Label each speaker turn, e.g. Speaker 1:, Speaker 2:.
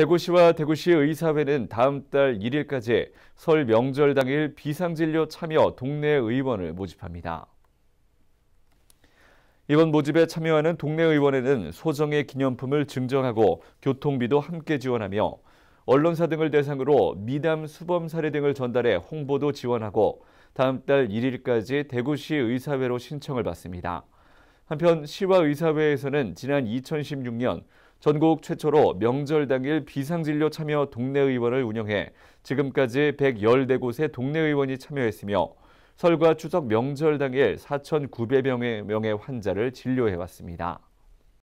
Speaker 1: 대구시와 대구시 의사회는 다음 달 1일까지 설 명절 당일 비상진료 참여 동네 의원을 모집합니다. 이번 모집에 참여하는 동네 의원에는 소정의 기념품을 증정하고 교통비도 함께 지원하며 언론사 등을 대상으로 미담 수범 사례 등을 전달해 홍보도 지원하고 다음 달 1일까지 대구시 의사회로 신청을 받습니다. 한편 시와 의사회에서는 지난 2016년 전국 최초로 명절 당일 비상진료 참여 동네의원을 운영해 지금까지 1 1 4곳의 동네의원이 참여했으며 설과 추석 명절 당일 4,900명의 환자를 진료해왔습니다.